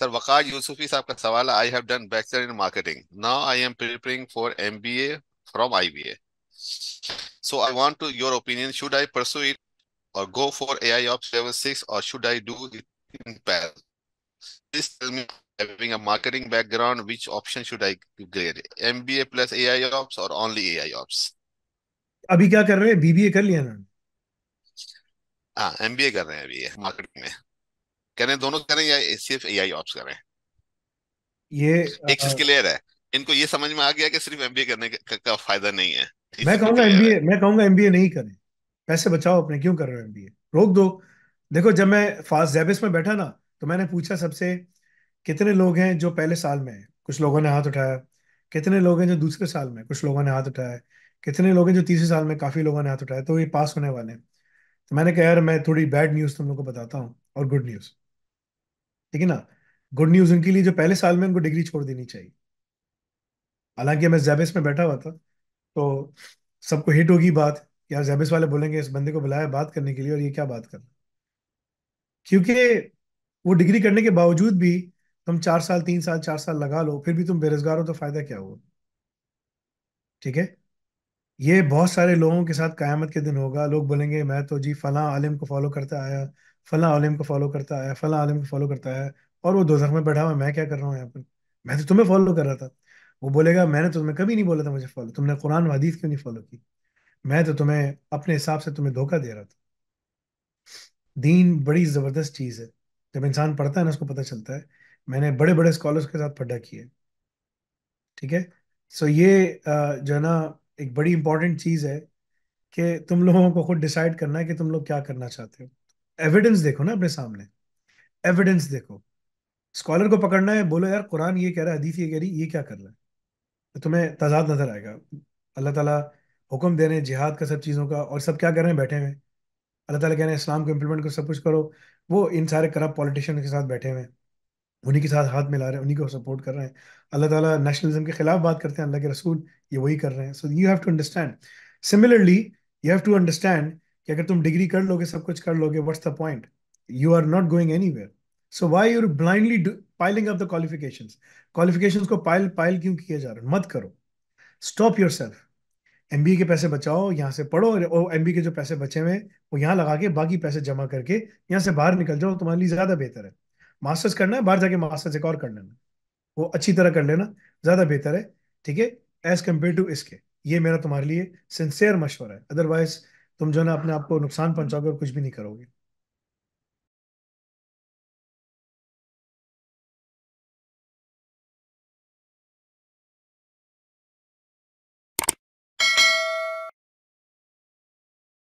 sir वकार यूसुफी साहब का सवाल I have done bachelor in marketing now I am preparing for MBA from IBA so I want to your opinion should I pursue it or go for AI ops level 6 or should I do it in parallel this tell me having a marketing background which option should I grade MBA plus AI ops or only AI ops अभी क्या कर रहे हैं BBA कर लिया ना हां MBA कर रहे हैं अभी मार्केटिंग में कह रहे हैं दोनों कह रहे हैं या सिर्फ ए आई ऑप्स कर रहे हैं ये एक चीज क्लियर है इनको ये समझ में आ गया कि सिर्फ एमबीए करने का, का फायदा नहीं है मैं कहूंगा एमबीए मैं कहूंगा एमबीए नहीं करें पैसे बचाओ अपने क्यों कर रहे हो एमबीए रोक दो देखो जब मैं फास्ट जैबिस में बैठा ना तो मैंने पूछा सबसे कितने लोग हैं जो पहले साल में है कुछ लोगों ने हाथ उठाया कितने लोग हैं जो दूसरे साल में कुछ लोगों ने हाथ उठाया कितने लोग हैं जो तीसरे साल में काफी लोगों ने हाथ उठाया तो ये पास होने वाले हैं तो मैंने कहा यार मैं थोड़ी बैड न्यूज तुम लोग को बताता हूँ और गुड न्यूज़ ठीक है ना गुड न्यूज उनके लिए जो पहले साल में उनको डिग्री छोड़ देनी चाहिए हालांकि मैं जैबिस में बैठा हुआ था तो सबको हिट होगी बात यार जैबिस वाले बोलेंगे इस बंदे को बुलाया बात करने के लिए और ये क्या बात कर क्योंकि वो डिग्री करने के बावजूद भी तुम चार साल तीन साल चार साल लगा लो फिर भी तुम बेरोजगार हो तो फायदा क्या हुआ ठीक है ये बहुत सारे लोगों के साथ कयामत के दिन होगा लोग बोलेंगे मैं तो जी फला आलिम को फॉलो करता आया फला आलिम को फॉलो करता है फला आलिम को फॉलो करता है और वो दो में बैठा हुआ मैं क्या कर रहा हूँ यहाँ पर मैं तो तुम्हें फॉलो कर रहा था वो बोलेगा मैंने तो तुम्हें कभी नहीं बोला था मुझे फॉलो तुमने कुरान हदीस क्यों नहीं फॉलो की मैं तो तुम्हें अपने हिसाब से तुम्हें धोखा दे रहा था दीन बड़ी ज़बरदस्त चीज़ है जब इंसान पढ़ता है ना उसको पता चलता है मैंने बड़े बड़े स्कॉलर्स के साथ पढ़ा किया ठीक है सो ये जो है ना एक बड़ी इंपॉर्टेंट चीज़ है कि तुम लोगों को खुद डिसाइड करना है कि तुम लोग क्या करना चाहते हो एविडेंस देखो ना अपने सामने एविडेंस देखो स्कॉलर को पकड़ना है बोलो यार कुरान ये कह रहा है हदीफ ये कह रही ये क्या कर रहा है तो तुम्हें तजाद नजर आएगा अल्लाह ताला हुक्म दे रहे हैं जिहाद का सब चीज़ों का और सब क्या कर रहे हैं बैठे हुए अल्लाह ताला कह रहे हैं इस्लाम को इम्प्लीमेंट करो सब कुछ करो वो इन सारे करप्ट पॉलिटिशियन के साथ बैठे हुए हैं उन्हीं के साथ हाथ मिला रहे हैं उन्हीं को सपोर्ट कर रहे हैं अल्लाह ताला नेशनलिज्म के खिलाफ बात करते हैं अल्लाह के रसूल ये वही कर रहे हैं so you have to understand similarly you have to understand कि अगर तुम डिग्री कर लोगे सब कुछ कर लोगे what's the point you are not going anywhere so why you're blindly piling up the qualification qualification को पाइल पाइल क्यों किया जा रहा है मत करो स्टॉप योर सेल्फ एम के पैसे बचाओ यहाँ से पढ़ो और एम के जो पैसे बचे हुए वो यहाँ लगा के बाकी पैसे जमा करके यहाँ से बाहर निकल जाओ तुम्हारे लिए ज्यादा बेहतर है मास्टर्स करना है बाहर जाके मास्टर्स एक और कर लेना वो अच्छी तरह कर लेना ज्यादा बेहतर है ठीक है एज कम्पेयर टू इसके ये मेरा तुम्हारे लिए सिंसेयर मशवरा है अदरवाइज तुम जो ना अपने आप को नुकसान पहुंचाओगे और कुछ भी नहीं करोगे